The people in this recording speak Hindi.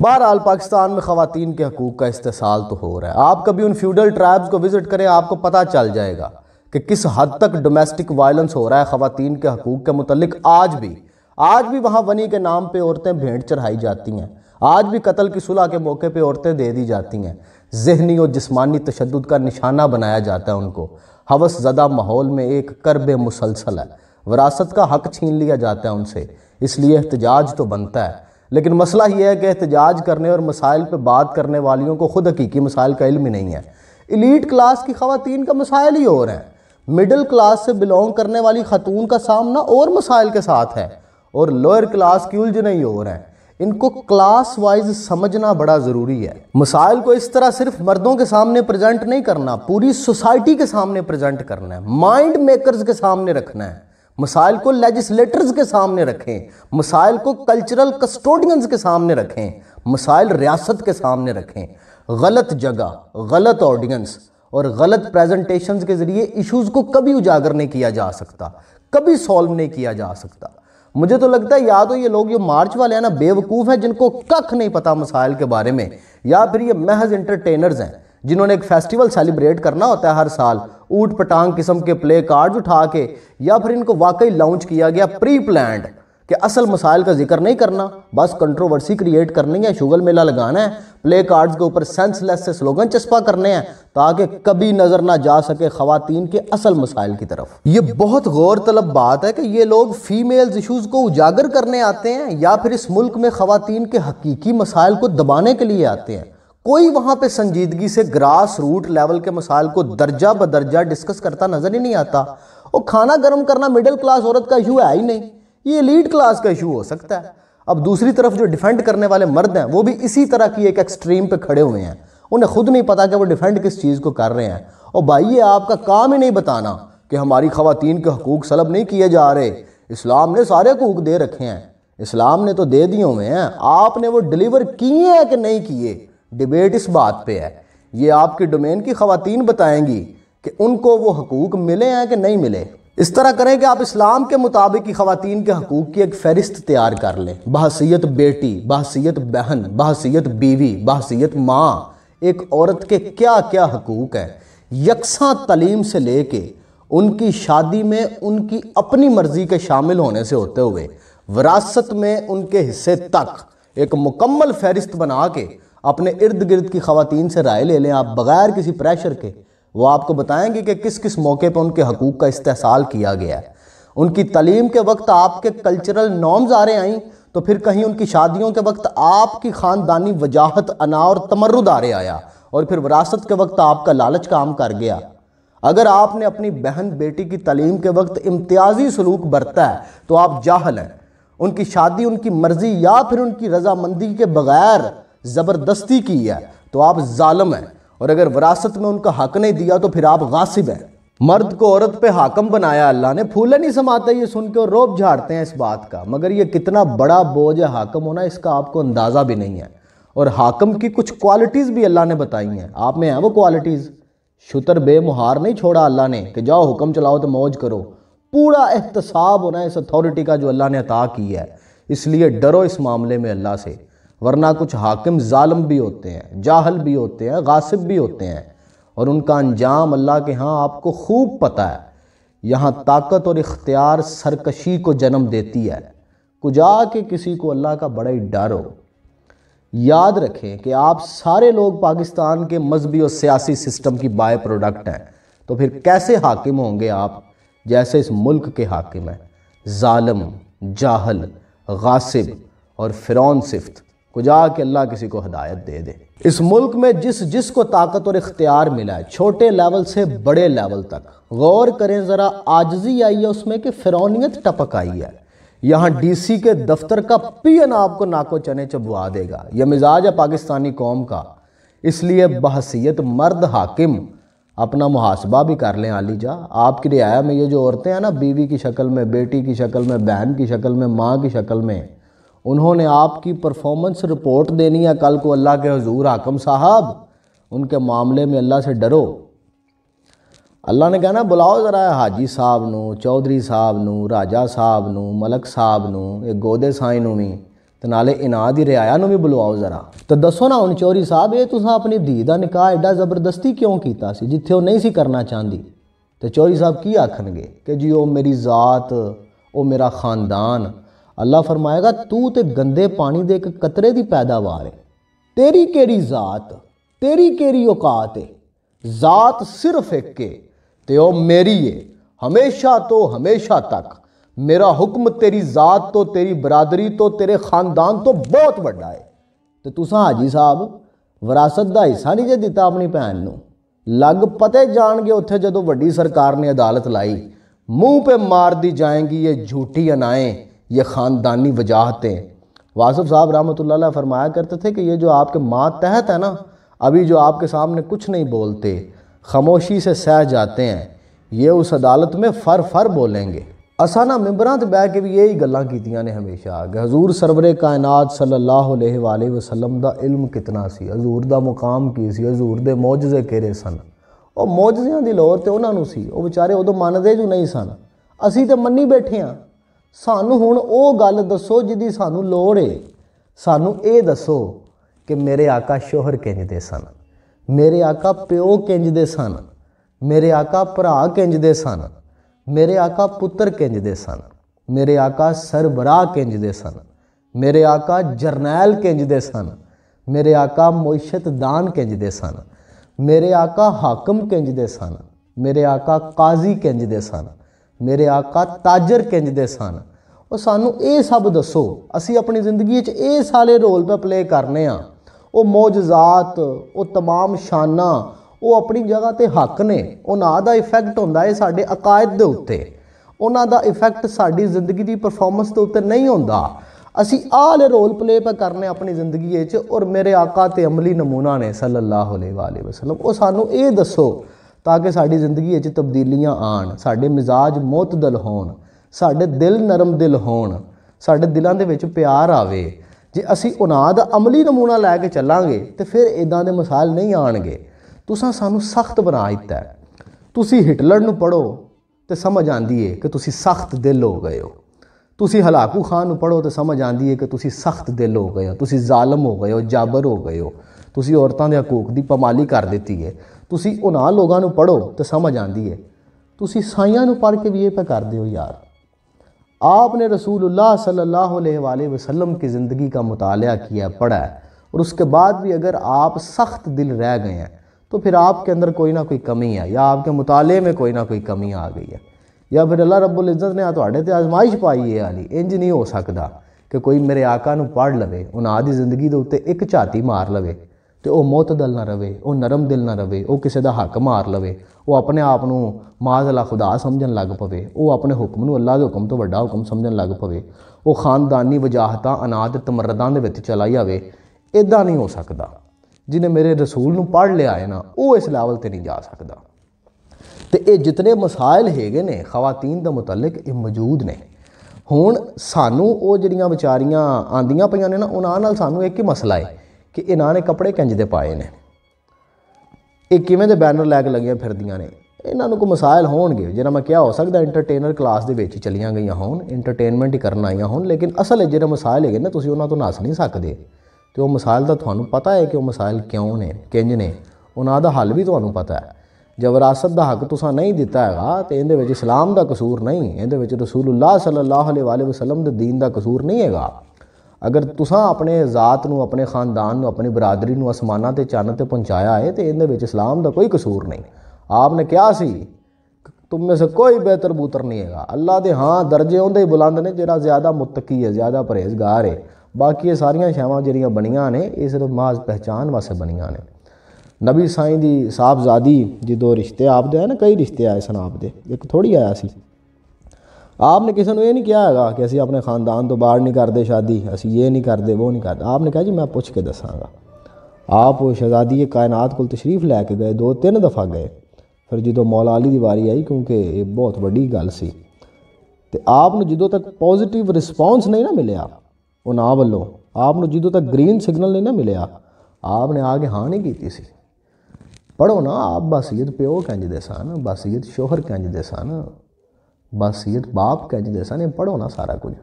बहरहाल पाकिस्तान में ख़वान के हकूक़ का इस्तेसाल तो हो रहा है आप कभी उन फ्यूडल ट्राइब्स को विज़िट करें आपको पता चल जाएगा कि किस हद तक डोमेस्टिक वायलेंस हो रहा है खातन के हकूक़ के मतलब आज भी आज भी वहाँ वनी के नाम पर औरतें भेंट चढ़ाई जाती हैं आज भी कत्ल की सुलह के मौके पर औरतें दे दी जाती हैं जहनी और जिसमानी तशद का निशाना बनाया जाता है उनको हवस ज़दा माहौल में एक करब मुसलसल है वरासत का हक छीन लिया जाता है उनसे इसलिए एहतजाज तो बनता है लेकिन मसला यह है कि एहतजाज करने और मसाइल पर बात करने वालियों को ख़ुद हकीकी मसाइल का इल्म ही नहीं है इलीट क्लास की खातन का मसाइल ही और हैं मिडिल क्लास से बिलोंग करने वाली खातून का सामना और मसाइल के साथ है और लोअर क्लास की उलझने ही और हैं इनको क्लास वाइज समझना बड़ा ज़रूरी है मसाइल को इस तरह सिर्फ मर्दों के सामने प्रेजेंट नहीं करना पूरी सोसाइटी के सामने प्रेजेंट करना है माइंड मेकर्स के सामने रखना है मसाइल को लेजिस्लेटर्स के सामने रखें मसाइल को कल्चरल कस्टोडियंस के सामने रखें मसाइल रियासत के सामने रखें गलत जगह गलत ऑडियंस और गलत प्रेजेंटेशंस के ज़रिए इश्यूज़ को कभी उजागर नहीं किया जा सकता कभी सॉल्व नहीं किया जा सकता मुझे तो लगता है या तो ये लोग ये मार्च वाले हैं ना बेवकूफ़ हैं जिनको कख नहीं पता मसाइल के बारे में या फिर ये महज इंटरटेनर्स हैं जिन्होंने एक फेस्टिवल सेलिब्रेट करना होता है हर साल ऊट पटांग किस्म के प्ले कार्ड उठा के या फिर इनको वाकई लॉन्च किया गया प्री प्लान कि असल मसाइल का जिक्र नहीं करना बस कंट्रोवर्सी क्रिएट करनी है शुगल मेला लगाना है प्ले कार्ड्स के ऊपर सेंसलेस से स्लोगन चस्पा करने हैं ताकि कभी नज़र ना जा सके खातन के असल मसाइल की तरफ ये बहुत गौर तलब बात है कि ये लोग फीमेल्स इशूज़ को उजागर करने आते हैं या फिर इस मुल्क में खातन के हकीकी मसाइल को दबाने के लिए आते हैं कोई वहां पे संजीदगी से ग्रास रूट लेवल के मसाइल को दर्जा बदर्जा डिस्कस करता नजर ही नहीं आता और खाना गर्म करना मिडिल क्लास औरत का इशू है ही नहीं ये लीड क्लास का इशू हो सकता है अब दूसरी तरफ जो डिफेंड करने वाले मर्द हैं वो भी इसी तरह की एक एक्सट्रीम पे खड़े हुए हैं उन्हें खुद नहीं पता कि वो डिफेंड किस चीज़ को कर रहे हैं और भाई ये आपका काम ही नहीं बताना कि हमारी खातन के हकूक सलब नहीं किए जा रहे इस्लाम ने सारे हकूक दे रखे हैं इस्लाम ने तो दे दिए हुए हैं आपने वो डिलीवर किए हैं कि नहीं किए डिबेट इस बात पे है ये आपके डोमेन की खातन बताएंगी कि उनको वो हकूक़ मिले हैं कि नहीं मिले इस तरह करें कि आप इस्लाम के मुताबिक ही खातन के हकूक़ की एक फ़हरिस्त तैयार कर लें बहसीत बेटी बहसीत बहन बहसीत बीवी बहसीत माँ एक औरत के क्या क्या हकूक़ हैं यकसा तलीम से ले के उनकी शादी में उनकी अपनी मर्ज़ी के शामिल होने से होते हुए विरासत में उनके हिस्से तक एक मुकम्मल फहरिस्त बना के अपने इर्द गिर्द की खातन से राय ले लें आप बग़ैर किसी प्रेशर के वो आपको बताएंगे कि किस किस मौके पर उनके हकूक़ का इस्तेसाल किया गया है उनकी तलीम के वक्त आपके कल्चरल नॉर्म्स आ रहे आई तो फिर कहीं उनकी शादियों के वक्त आपकी ख़ानदानी वजाहत अना और तमरुद आ रहे आया और फिर विरासत के वक्त आपका लालच काम कर गया अगर आपने अपनी बहन बेटी की तलीम के वक्त इम्तियाजी सलूक बरता है तो आप जाहल हैं उनकी शादी उनकी मर्ज़ी या फिर उनकी रजामंदी के बग़ैर ज़बरदस्ती की है तो आप ालम हैं और अगर विरासत में उनका हक नहीं दिया तो फिर आप गासिब हैं मर्द को औरत पे हाकम बनाया अल्लाह ने फूला नहीं समाता ये सुन के और रोब झाड़ते हैं इस बात का मगर ये कितना बड़ा बोझ है हाकम होना इसका आपको अंदाज़ा भी नहीं है और हाकम की कुछ क्वालिटीज़ भी अल्लाह ने बताई हैं आप में हैं वो क्वालिटीज़ शुतर बेमुहार नहीं छोड़ा अल्लाह ने कि जाओ हुक्म चलाओ तो मौज करो पूरा एहतसाब होना है इस अथॉरिटी का जो अल्लाह ने अता किया है इसलिए डरो इस मामले में अल्लाह से वरना कुछ हाकिम ालम भी होते हैं जाहल भी होते हैं गासिब भी होते हैं और उनका अंजाम अल्लाह के यहाँ आपको खूब पता है यहाँ ताकत और इख्तियार सरकशी को जन्म देती है कुजा के किसी को अल्लाह का बड़ा ही डर हो याद रखें कि आप सारे लोग पाकिस्तान के मजहबी और सियासी सिस्टम की बाय प्रोडक्ट हैं तो फिर कैसे हाकिम होंगे आप जैसे इस मुल्क के हाकिम हैं ालम जाहल गासिब और फ़िरौन सिफ्त वो जा के अल्लाह किसी को हदायत दे दे इस मुल्क में जिस जिस को ताकत और इख्तियार मिला है छोटे लेवल से बड़े लेवल तक गौर करें ज़रा आजजी आई है उसमें कि फिरौनीत टपक आई है यहाँ डीसी के दफ्तर का पीएन आपको नाको चने चबवा देगा यह मिजाज है पाकिस्तानी कौम का इसलिए बहसीत मर्द हाकिम अपना मुहासबा भी कर लें आली जा आपकी रियाया में ये जो औरतें हैं ना बीवी की शक्ल में बेटी की शक्ल में बहन की शक्ल में माँ की शक्ल में उन्होंने आपकी परफॉर्मेंस रिपोर्ट देनी है कल को अल्लाह के हजूर हाकम साहब उनके मामले में अल्लाह से डरो अल्लाह ने कहना बुलाओ ज़रा हाजी साहब न चौधरी साहब न राजा साहब न मलक साहब न एक गोदे साई नी भी तो नाले इनाद ही रियाया भी बुलवाओ जरा तो दसो ना हूँ चौरी साहब ये तुस अपनी धी का निकाह एडा जबरदस्ती क्यों किया जिथे वह नहीं सी करना चाहती तो चौरी साहब की आखन गए कि जी वो मेरी जात वो मेरा खानदान ਅੱਲਾ ਫਰਮਾਏਗਾ ਤੂੰ ਤੇ ਗੰਦੇ ਪਾਣੀ ਦੇ ਇੱਕ ਕਤਰੇ ਦੀ ਪੈਦਾਵਾਰ ਹੈ ਤੇਰੀ ਕਿਹੜੀ ਜ਼ਾਤ ਤੇਰੀ ਕਿਹੜੀ ਔਕਾਤ ਹੈ ਜ਼ਾਤ ਸਿਰਫ ਇੱਕ ਹੈ ਤੇ ਉਹ ਮੇਰੀ ਹੈ ਹਮੇਸ਼ਾ ਤੋਂ ਹਮੇਸ਼ਾ ਤੱਕ ਮੇਰਾ ਹੁਕਮ ਤੇਰੀ ਜ਼ਾਤ ਤੋਂ ਤੇਰੀ ਬਰਾਦਰੀ ਤੋਂ ਤੇਰੇ ਖਾਨਦਾਨ ਤੋਂ ਬਹੁਤ ਵੱਡਾ ਹੈ ਤੇ ਤੁਸੀਂ ਹਾਜੀ ਸਾਹਿਬ ਵਿਰਾਸਤ ਦਾ ਹਿੱਸਾ ਨਹੀਂ ਜੇ ਦਿੱਤਾ ਆਪਣੀ ਭੈਣ ਨੂੰ ਲੱਗ ਪਤੇ ਜਾਣਗੇ ਉੱਥੇ ਜਦੋਂ ਵੱਡੀ ਸਰਕਾਰ ਨੇ ਅਦਾਲਤ ਲਾਈ ਮੂੰਹ 'ਤੇ ਮਾਰਦੀ ਜਾਏਗੀ ਇਹ ਝੂਠੀ ਅਨਾਏ ये ख़ानदानी वजाहतें वासफ़ साहब रहमत फरमाया करते थे कि ये जो आपके तहत है ना अभी जो आपके सामने कुछ नहीं बोलते खामोशी से सह जाते हैं ये उस अदालत में फ़र फर बोलेंगे असाना ना से तो बह के भी यही गल् कीतियाँ ने हमेशा कि हजूर सरवर कायनात सल अला वसलम का इलम कितना सी हजूर का मुकाम की सी हजूर के मौजजे किरे सन और ਮੌਜਜ਼ਿਆਂ की लौर तो उन्होंने सी ਸੀ ਉਹ ਵਿਚਾਰੇ ਉਦੋਂ ਮੰਨਦੇ ਜੂ ਨਹੀਂ ਸਨ ਅਸੀਂ ਤੇ ਮੰਨੀ ਸਾਨੂੰ ਹੁਣ ਉਹ ਗੱਲ ਦੱਸੋ ਜਿਹਦੀ ਸਾਨੂੰ ਲੋੜ ਏ ਸਾਨੂੰ ਇਹ ਦੱਸੋ ਕਿ ਮੇਰੇ ਆਕਾ ਸ਼ੋਹਰ ਕਿੰਜ ਦੇ ਸਨ ਮੇਰੇ ਆਕਾ ਪਿਓ ਕਿੰਜ ਦੇ ਸਨ ਮੇਰੇ ਆਕਾ ਭਰਾ ਕਿੰਜ ਦੇ ਸਨ ਮੇਰੇ ਆਕਾ ਪੁੱਤਰ ਕਿੰਜ ਦੇ ਸਨ ਮੇਰੇ ਆਕਾ ਸਰਬਰਾ ਕਿੰਜ ਦੇ ਸਨ ਮੇਰੇ ਆਕਾ ਜਰਨੈਲ ਕਿੰਜ ਦੇ ਸਨ ਮੇਰੇ ਆਕਾ ਮੁਇਸ਼ਤ ਦਾਨ ਕਿੰਜ ਦੇ ਸਨ ਮੇਰੇ ਆਕਾ ਹਾਕਮ ਕਿੰਜ ਦੇ ਸਨ ਮੇਰੇ ਆਕਾ ਕਾਜ਼ੀ ਕਿੰਜ ਦੇ ਸਨ ਮੇਰੇ ਆਕਾ ਤਾਜਰ ਕਿੰਜਦੇ ਸਨ ਉਹ ਸਾਨੂੰ ਇਹ ਸਭ ਦੱਸੋ ਅਸੀਂ ਆਪਣੀ ਜ਼ਿੰਦਗੀ ਵਿੱਚ ਇਹ ਸਾਰੇ ਰੋਲ ਪੇ ਪਲੇ ਕਰਨੇ ਆ ਉਹ ਮੌਜਜ਼ਾਤ ਉਹ तमाम ਸ਼ਾਨਾਂ ਉਹ ਆਪਣੀ ਜਗ੍ਹਾ ਤੇ ਹੱਕ ਨੇ ਉਹਨਾਂ ਦਾ ਇਫੈਕਟ ਹੁੰਦਾ ਹੈ ਸਾਡੇ ਅਕਾਇਦ ਦੇ ਉੱਤੇ ਉਹਨਾਂ ਦਾ ਇਫੈਕਟ ਸਾਡੀ ਜ਼ਿੰਦਗੀ ਦੀ ਪਰਫਾਰਮੈਂਸ ਦੇ ਉੱਤੇ ਨਹੀਂ ਹੁੰਦਾ ਅਸੀਂ ਆਲੇ ਰੋਲ ਪਲੇ ਪਾ ਕਰਨੇ ਆਪਣੀ ਜ਼ਿੰਦਗੀ ਵਿੱਚ ਔਰ ਮੇਰੇ ਆਕਾ ਤੇ ਅਮਲੀ ਨਮੂਨਾ ਨੇ ਸੱਲੱਲਾਹੁ ਅਲੈਹਿ ਵਸੱਲਮ ਉਹ ਸਾਨੂੰ ਇਹ ਦੱਸੋ ਤਾਂ ਕਿ ਸਾਡੀ ਜ਼ਿੰਦਗੀ ਵਿੱਚ ਤਬਦੀਲੀਆਂ ਆਣ ਸਾਡੇ ਮਿਜ਼ਾਜ ਮੋਤਦਲ ਹੋਣ ਸਾਡੇ ਦਿਲ ਨਰਮ ਦਿਲ ਹੋਣ ਸਾਡੇ ਦਿਲਾਂ ਦੇ ਵਿੱਚ ਪਿਆਰ ਆਵੇ ਜੇ ਅਸੀਂ ਉਹਨਾਂ ਦਾ ਅਮਲੀ ਨਮੂਨਾ ਲੈ ਕੇ ਚੱਲਾਂਗੇ ਤੇ ਫਿਰ ਇਦਾਂ ਦੇ ਮਿਸਾਲ ਨਹੀਂ ਆਣਗੇ ਤੁਸੀਂ ਸਾਨੂੰ ਸਖਤ ਬਣਾ ਦਿੱਤਾ ਤੁਸੀਂ ਹਿਟਲਰ ਨੂੰ ਪੜੋ ਤੇ ਸਮਝ ਆਂਦੀ ਏ ਕਿ ਤੁਸੀਂ ਸਖਤ ਦਿਲ ਹੋ ਗਏ ਹੋ ਤੁਸੀਂ ਹਲਾਕੂ ਖਾਨ ਨੂੰ ਪੜੋ ਤੇ ਸਮਝ ਆਂਦੀ ਏ ਕਿ ਤੁਸੀਂ ਸਖਤ ਦਿਲ ਹੋ ਗਏ ਹੋ ਤੁਸੀਂ ਜ਼ਾਲਮ ਹੋ ਗਏ ਹੋ ਜਾਬਰ ਹੋ ਗਏ ਹੋ तुम औरतों ਦੇ की पमाली कर ਕਰ है तुम ਤੁਸੀਂ ਉਹਨਾਂ ਲੋਕਾਂ पढ़ो तो समझ आती है ਹੈ साइया पढ़ के भी ਕੇ ਵੀ ਇਹ आपने रसूल सल्लल्लाहु वसलम की ज़िंदगी का मुताल किया पढ़ा है और उसके बाद भी अगर आप सख्त दिल रह गए हैं तो फिर आपके अंदर कोई ना कोई कमी है या आपके मुताले में कोई ना कोई कमी आ गई है या फिर अल्लाह रब्बुल इज़्ज़त ने थोड़े तो आजमाइश पाई है आली इंज नहीं हो सकता कि कोई मेरे आका पढ़ लवे उन्हों की जिंदगी ਜ਼ਿੰਦਗੀ ਦੇ ਉੱਤੇ ਇੱਕ ਝਾਤੀ ਮਾਰ ਤੇ ਉਹ ਮੋਤਦਲ ਨਾ ਰਵੇ ਉਹ ਨਰਮ ਦਿਲ ਨਾ ਰਵੇ ਉਹ ਕਿਸੇ ਦਾ ਹੱਕ ਮਾਰ ਲਵੇ ਉਹ ਆਪਣੇ ਆਪ ਨੂੰ ਮਾਜ਼ਲਾ ਖੁਦਾ ਸਮਝਣ ਲੱਗ ਪਵੇ ਉਹ ਆਪਣੇ ਹੁਕਮ ਨੂੰ ਅੱਲਾ ਦੇ ਹੁਕਮ ਤੋਂ ਵੱਡਾ ਹੁਕਮ ਸਮਝਣ ਲੱਗ ਪਵੇ ਉਹ ਖਾਨਦਾਨੀ ਵਜਾਹਤਾਂ ਅਨਾਦ ਤਮਰਦਾਂ ਦੇ ਵਿੱਚ ਚਲਾ ਜਾਵੇ ਇਦਾਂ ਨਹੀਂ ਹੋ ਸਕਦਾ ਜਿਹਨੇ ਮੇਰੇ ਰਸੂਲ ਨੂੰ ਪੜ ਲਿਆ ਹੈ ਨਾ ਉਹ ਇਸ ਲੈਵਲ ਤੇ ਨਹੀਂ ਜਾ ਸਕਦਾ ਤੇ ਇਹ ਜਿਤਨੇ ਮਸਾਇਲ ਹੈਗੇ ਨੇ ਖਵਾਤੀਨ ਦਾ ਮੁਤਲਕ ਇਹ ਮੌਜੂਦ ਨੇ ਹੁਣ ਸਾਨੂੰ ਉਹ ਜਿਹੜੀਆਂ ਵਿਚਾਰੀਆਂ ਆਂਦੀਆਂ ਪਈਆਂ ਨੇ ਨਾ ਉਹਨਾਂ ਨਾਲ ਸਾਨੂੰ ਇੱਕ ਹੀ ਮਸਲਾ ਹੈ ਕਿ ਇਹਨਾਂ ਨੇ ਕੱਪੜੇ ਕਿੰਜ ਦੇ ਪਾਏ ਨੇ ਇਹ ਕਿਵੇਂ ਦੇ ਬੈਨਰ ਲੈ ਕੇ ਲੱਗੀਆਂ ਫਿਰਦੀਆਂ ਨੇ ਇਹਨਾਂ ਨੂੰ ਕੋ ਮਸਾਇਲ ਹੋਣਗੇ ਜਿਹੜਾ ਮੈਂ ਕਿਹਾ ਹੋ ਸਕਦਾ ਐਂਟਰਟੇਨਰ ਕਲਾਸ ਦੇ ਵਿੱਚ ਚਲੀਆਂ ਗਈਆਂ ਹੋਣ ਐਂਟਰਟੇਨਮੈਂਟ ਹੀ ਕਰਨ ਆਈਆਂ ਹੋਣ ਲੇਕਿਨ ਅਸਲ ਜਿਹੜਾ ਮਸਾਇਲ ਹੈਗੇ ਨਾ ਤੁਸੀਂ ਉਹਨਾਂ ਤੋਂ ਨਾਸ ਨਹੀਂ ਸਕਦੇ ਤੇ ਉਹ ਮਸਾਇਲ ਦਾ ਤੁਹਾਨੂੰ ਪਤਾ ਹੈ ਕਿ ਉਹ ਮਸਾਇਲ ਕਿਉਂ ਨੇ ਕਿੰਜ ਨੇ ਉਹਨਾਂ ਦਾ ਹੱਲ ਵੀ ਤੁਹਾਨੂੰ ਪਤਾ ਹੈ ਜੇ ਵਿਰਾਸਤ ਦਾ ਹੱਕ ਤੁਸੀਂ ਨਹੀਂ ਦਿੱਤਾ ਹੈਗਾ ਤੇ ਇਹਦੇ ਵਿੱਚ ਇਸਲਾਮ ਦਾ ਕਸੂਰ ਨਹੀਂ ਇਹਦੇ ਵਿੱਚ ਰਸੂਲullah ਸੱਲੱਲਾਹੁ ਅਲੈਹਿ ਵਸੱਲਮ ਦੇ دین ਦਾ ਕਸੂਰ ਨਹੀਂ ਹੈਗਾ अगर तुसा अपने जात को अपने खानदान ਨੂੰ अपनी बरादरी ਨੂੰ ਅਸਮਾਨਾਂ ਤੇ ਚੰਨ ਤੇ ਪਹੁੰਚਾਇਆ ਹੈ ਤੇ ਇਹਦੇ ਵਿੱਚ ਇਸਲਾਮ ਦਾ ਕੋਈ ਕਸੂਰ ਨਹੀਂ तुम में से कोई बेहतर बूतर नहीं है अल्लाह के हाँ दर्जे उन्हें ही बुलंद ने जरा ज़्यादा मुतकी है ज़्यादा परहेजगार है बाकी ये सारिया छावान जड़िया बनिया ने ये सिर्फ माज पहचान वास्ते बनिया ने नबी साई की साहबजादी जो रिश्ते आपदे है ना कई रिश्ते आए सन आपदे एक थोड़ी आया सी आपने किसी ने ये नहीं किया है कि असं अपने खानदान तो बाहर नहीं करते शादी असं ये नहीं करते वो नहीं करते आपने कहा जी मैं पूछ के दसागा आप शहजादी कायनात को तशरीफ लैके गए दो तीन दफ़ा गए फिर जो मौला की वारी आई क्योंकि ये बहुत वही गल सी तो आप जो तक पॉजिटिव रिस्पोंस नहीं ना मिले वो ना वालों आप जो तक ग्रीन सिग्नल नहीं ना मिलया आपने आके हाँ नहीं की पढ़ो ना आप बसीयत प्यो कंजते सन बसीयत शोहर कंजते सन बस ये बाप कह जी ने पढ़ो ना सारा कुछ